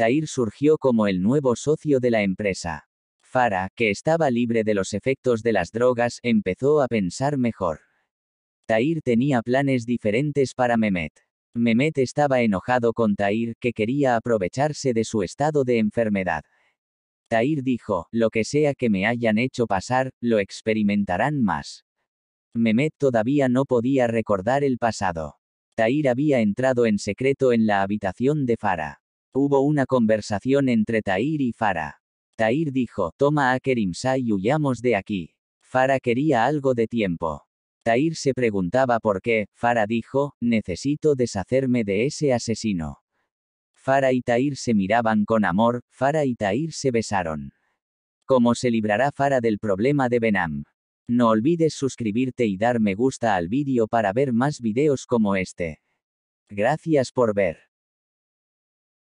Tahir surgió como el nuevo socio de la empresa. Farah, que estaba libre de los efectos de las drogas, empezó a pensar mejor. Tahir tenía planes diferentes para Mehmet. Mehmet estaba enojado con Tahir, que quería aprovecharse de su estado de enfermedad. Tahir dijo, lo que sea que me hayan hecho pasar, lo experimentarán más. Mehmet todavía no podía recordar el pasado. Tahir había entrado en secreto en la habitación de Farah. Hubo una conversación entre Tahir y Farah. Tahir dijo, toma a Kerimsa y huyamos de aquí. Farah quería algo de tiempo. Tahir se preguntaba por qué, Farah dijo, necesito deshacerme de ese asesino. Farah y Tahir se miraban con amor, Farah y Tahir se besaron. ¿Cómo se librará Farah del problema de Benam? No olvides suscribirte y dar me gusta al vídeo para ver más videos como este. Gracias por ver.